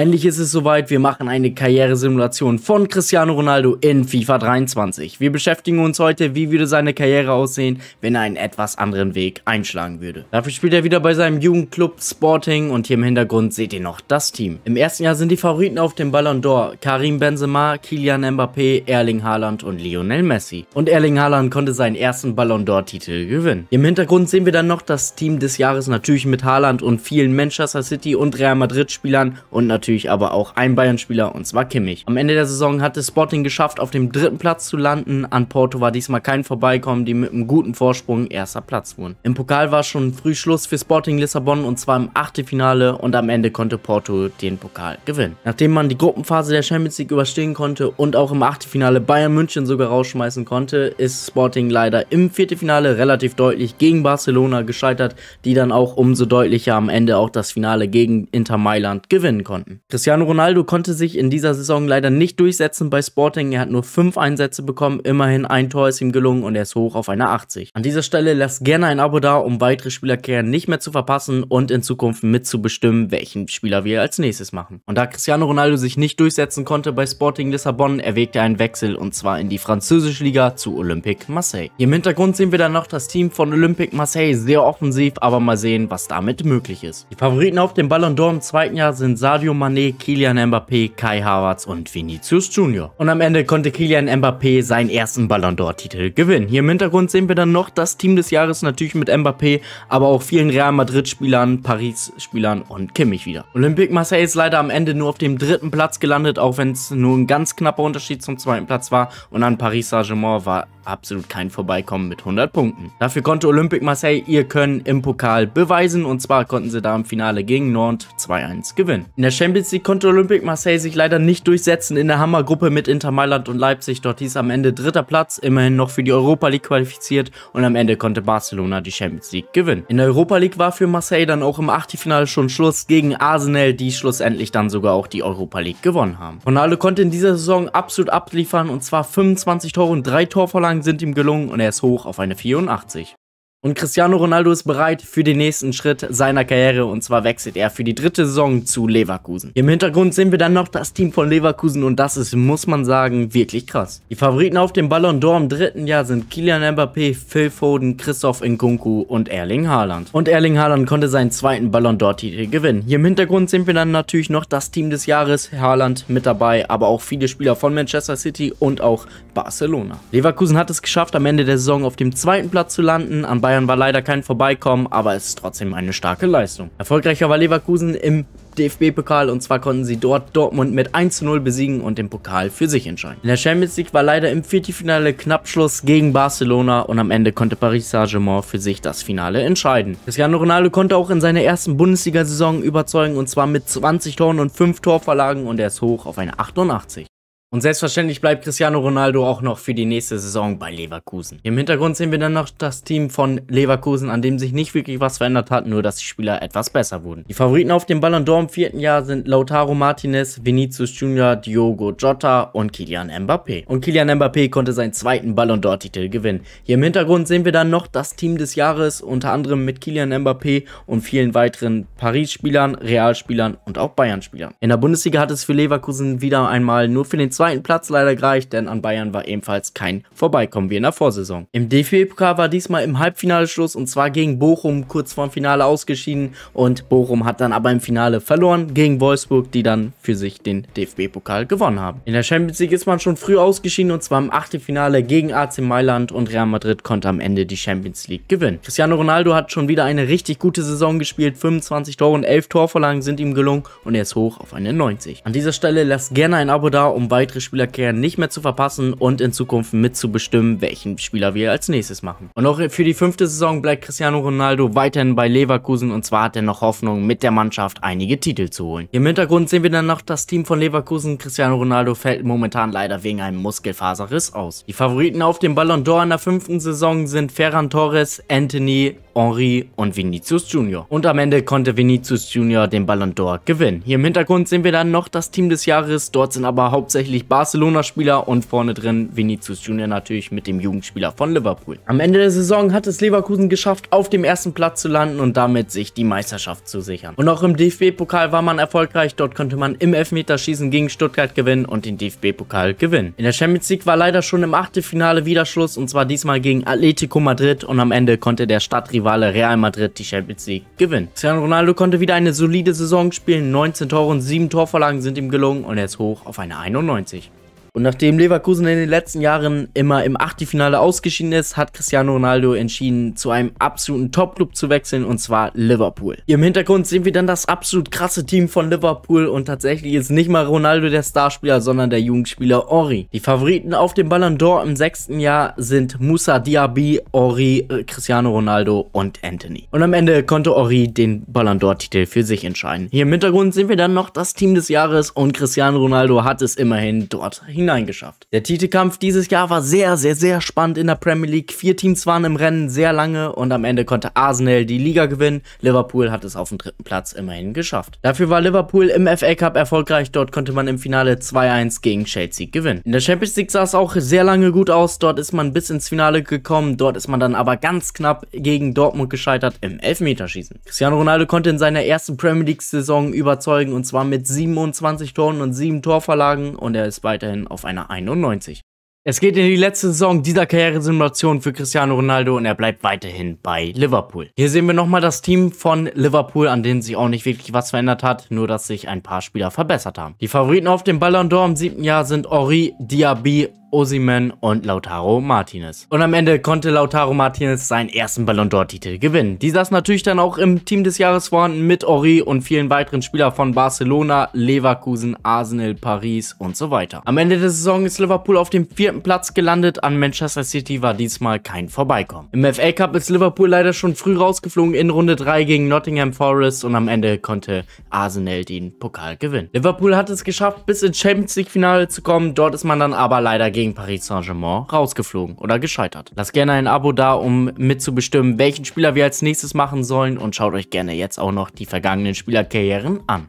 Endlich ist es soweit, wir machen eine Karrieresimulation von Cristiano Ronaldo in FIFA 23. Wir beschäftigen uns heute, wie würde seine Karriere aussehen, wenn er einen etwas anderen Weg einschlagen würde. Dafür spielt er wieder bei seinem Jugendclub Sporting und hier im Hintergrund seht ihr noch das Team. Im ersten Jahr sind die Favoriten auf dem Ballon d'Or Karim Benzema, Kilian Mbappé, Erling Haaland und Lionel Messi. Und Erling Haaland konnte seinen ersten Ballon d'Or Titel gewinnen. Im Hintergrund sehen wir dann noch das Team des Jahres natürlich mit Haaland und vielen Manchester City und Real Madrid Spielern und natürlich natürlich aber auch einen Bayern-Spieler und zwar Kimmich. Am Ende der Saison hat es Sporting geschafft, auf dem dritten Platz zu landen. An Porto war diesmal kein Vorbeikommen, die mit einem guten Vorsprung erster Platz wurden. Im Pokal war schon früh Schluss für Sporting Lissabon und zwar im Achtelfinale und am Ende konnte Porto den Pokal gewinnen. Nachdem man die Gruppenphase der Champions League überstehen konnte und auch im Achtelfinale Bayern München sogar rausschmeißen konnte, ist Sporting leider im Viertelfinale relativ deutlich gegen Barcelona gescheitert, die dann auch umso deutlicher am Ende auch das Finale gegen Inter Mailand gewinnen konnten. Cristiano Ronaldo konnte sich in dieser Saison leider nicht durchsetzen bei Sporting. Er hat nur fünf Einsätze bekommen, immerhin ein Tor ist ihm gelungen und er ist hoch auf eine 80. An dieser Stelle lasst gerne ein Abo da, um weitere Spielerkehren nicht mehr zu verpassen und in Zukunft mitzubestimmen, welchen Spieler wir als nächstes machen. Und da Cristiano Ronaldo sich nicht durchsetzen konnte bei Sporting Lissabon, erwägt er einen Wechsel und zwar in die französische Liga zu Olympique Marseille. Im Hintergrund sehen wir dann noch das Team von Olympique Marseille sehr offensiv, aber mal sehen, was damit möglich ist. Die Favoriten auf dem Ballon d'Or im zweiten Jahr sind Sadio Mané, Kilian Mbappé, Kai Havertz und Vinicius Junior. Und am Ende konnte Kilian Mbappé seinen ersten Ballon d'Or-Titel gewinnen. Hier im Hintergrund sehen wir dann noch das Team des Jahres natürlich mit Mbappé, aber auch vielen Real Madrid-Spielern, Paris-Spielern und Kimmich wieder. Olympique Marseille ist leider am Ende nur auf dem dritten Platz gelandet, auch wenn es nur ein ganz knapper Unterschied zum zweiten Platz war und an Paris Saint-Germain war absolut kein Vorbeikommen mit 100 Punkten. Dafür konnte Olympique Marseille ihr Können im Pokal beweisen und zwar konnten sie da im Finale gegen Nantes 2-1 gewinnen. In der Champions Champions League konnte Olympique Marseille sich leider nicht durchsetzen in der Hammergruppe mit Inter Mailand und Leipzig. Dort hieß am Ende dritter Platz, immerhin noch für die Europa League qualifiziert und am Ende konnte Barcelona die Champions League gewinnen. In der Europa League war für Marseille dann auch im Achtelfinale schon Schluss gegen Arsenal, die schlussendlich dann sogar auch die Europa League gewonnen haben. Ronaldo konnte in dieser Saison absolut abliefern und zwar 25 Tore und drei Torvorlagen sind ihm gelungen und er ist hoch auf eine 84. Und Cristiano Ronaldo ist bereit für den nächsten Schritt seiner Karriere und zwar wechselt er für die dritte Saison zu Leverkusen. Im Hintergrund sehen wir dann noch das Team von Leverkusen und das ist, muss man sagen, wirklich krass. Die Favoriten auf dem Ballon d'Or im dritten Jahr sind Kylian Mbappé, Phil Foden, Christoph Nkunku und Erling Haaland. Und Erling Haaland konnte seinen zweiten Ballon d'Or Titel gewinnen. Hier im Hintergrund sehen wir dann natürlich noch das Team des Jahres, Haaland mit dabei, aber auch viele Spieler von Manchester City und auch Barcelona. Leverkusen hat es geschafft, am Ende der Saison auf dem zweiten Platz zu landen, an Bayern war leider kein Vorbeikommen, aber es ist trotzdem eine starke Leistung. Erfolgreicher war Leverkusen im DFB-Pokal und zwar konnten sie dort Dortmund mit 1 0 besiegen und den Pokal für sich entscheiden. In der Champions League war leider im Viertelfinale Knappschluss gegen Barcelona und am Ende konnte Paris Saint-Germain für sich das Finale entscheiden. Cristiano Ronaldo konnte auch in seiner ersten Bundesliga-Saison überzeugen und zwar mit 20 Toren und 5 Torverlagen und er ist hoch auf eine 88. Und selbstverständlich bleibt Cristiano Ronaldo auch noch für die nächste Saison bei Leverkusen. Im Hintergrund sehen wir dann noch das Team von Leverkusen, an dem sich nicht wirklich was verändert hat, nur dass die Spieler etwas besser wurden. Die Favoriten auf dem Ballon d'Or im vierten Jahr sind Lautaro Martinez, Vinicius Junior, Diogo Jota und Kylian Mbappé. Und Kylian Mbappé konnte seinen zweiten Ballon d'Or Titel gewinnen. Hier im Hintergrund sehen wir dann noch das Team des Jahres, unter anderem mit Kylian Mbappé und vielen weiteren Paris-Spielern, Real-Spielern und auch Bayern-Spielern. In der Bundesliga hat es für Leverkusen wieder einmal nur für den zweiten Platz leider gereicht, denn an Bayern war ebenfalls kein Vorbeikommen wie in der Vorsaison. Im DFB-Pokal war diesmal im Halbfinale Schluss und zwar gegen Bochum kurz vorm Finale ausgeschieden und Bochum hat dann aber im Finale verloren gegen Wolfsburg, die dann für sich den DFB-Pokal gewonnen haben. In der Champions League ist man schon früh ausgeschieden und zwar im Achtelfinale gegen AC Mailand und Real Madrid konnte am Ende die Champions League gewinnen. Cristiano Ronaldo hat schon wieder eine richtig gute Saison gespielt, 25 Tore und 11 Torvorlagen sind ihm gelungen und er ist hoch auf eine 90. An dieser Stelle lasst gerne ein Abo da, um weiter weitere Spielerkarrieren nicht mehr zu verpassen und in Zukunft mitzubestimmen, welchen Spieler wir als nächstes machen. Und auch für die fünfte Saison bleibt Cristiano Ronaldo weiterhin bei Leverkusen und zwar hat er noch Hoffnung, mit der Mannschaft einige Titel zu holen. Im Hintergrund sehen wir dann noch das Team von Leverkusen. Cristiano Ronaldo fällt momentan leider wegen einem Muskelfaserriss aus. Die Favoriten auf dem Ballon d'Or in der fünften Saison sind Ferran Torres, Anthony Henri und Vinicius Junior. Und am Ende konnte Vinicius Junior den Ballon d'Or gewinnen. Hier im Hintergrund sehen wir dann noch das Team des Jahres. Dort sind aber hauptsächlich Barcelona-Spieler und vorne drin Vinicius Junior natürlich mit dem Jugendspieler von Liverpool. Am Ende der Saison hat es Leverkusen geschafft, auf dem ersten Platz zu landen und damit sich die Meisterschaft zu sichern. Und auch im DFB-Pokal war man erfolgreich. Dort konnte man im Elfmeterschießen gegen Stuttgart gewinnen und den DFB-Pokal gewinnen. In der Champions League war leider schon im Achtelfinale wieder Schluss und zwar diesmal gegen Atletico Madrid und am Ende konnte der Stadtrival Rivale Real Madrid die Champions League gewinnt. Cristiano Ronaldo konnte wieder eine solide Saison spielen, 19 Tore und 7 Torvorlagen sind ihm gelungen und er ist hoch auf eine 91. Und nachdem Leverkusen in den letzten Jahren immer im Achtelfinale ausgeschieden ist, hat Cristiano Ronaldo entschieden, zu einem absoluten Top-Club zu wechseln, und zwar Liverpool. Hier Im Hintergrund sehen wir dann das absolut krasse Team von Liverpool und tatsächlich ist nicht mal Ronaldo der Starspieler, sondern der Jugendspieler Ori. Die Favoriten auf dem Ballon d'Or im sechsten Jahr sind Musa Diaby, Ori, äh, Cristiano Ronaldo und Anthony. Und am Ende konnte Ori den Ballon d'Or-Titel für sich entscheiden. Hier im Hintergrund sehen wir dann noch das Team des Jahres und Cristiano Ronaldo hat es immerhin dort hin hineingeschafft. Der Titelkampf dieses Jahr war sehr, sehr, sehr spannend in der Premier League. Vier Teams waren im Rennen sehr lange und am Ende konnte Arsenal die Liga gewinnen. Liverpool hat es auf dem dritten Platz immerhin geschafft. Dafür war Liverpool im FA Cup erfolgreich. Dort konnte man im Finale 2-1 gegen Chelsea gewinnen. In der Champions League sah es auch sehr lange gut aus. Dort ist man bis ins Finale gekommen. Dort ist man dann aber ganz knapp gegen Dortmund gescheitert im Elfmeterschießen. Cristiano Ronaldo konnte in seiner ersten Premier League Saison überzeugen und zwar mit 27 Toren und 7 Torverlagen und er ist weiterhin auf einer 91. Es geht in die letzte Saison dieser Karrieresimulation für Cristiano Ronaldo und er bleibt weiterhin bei Liverpool. Hier sehen wir nochmal das Team von Liverpool, an denen sich auch nicht wirklich was verändert hat, nur dass sich ein paar Spieler verbessert haben. Die Favoriten auf dem Ballon d'Or im siebten Jahr sind Ori, Diaby Osiman und Lautaro Martinez. Und am Ende konnte Lautaro Martinez seinen ersten Ballon d'Or-Titel gewinnen. Die saß natürlich dann auch im Team des Jahres vorhanden mit Ori und vielen weiteren Spielern von Barcelona, Leverkusen, Arsenal, Paris und so weiter. Am Ende der Saison ist Liverpool auf dem vierten Platz gelandet, an Manchester City war diesmal kein Vorbeikommen. Im FA Cup ist Liverpool leider schon früh rausgeflogen in Runde 3 gegen Nottingham Forest und am Ende konnte Arsenal den Pokal gewinnen. Liverpool hat es geschafft, bis ins Champions League-Finale zu kommen, dort ist man dann aber leider gegen gegen Paris Saint-Germain rausgeflogen oder gescheitert. Lasst gerne ein Abo da, um mitzubestimmen, welchen Spieler wir als nächstes machen sollen und schaut euch gerne jetzt auch noch die vergangenen Spielerkarrieren an.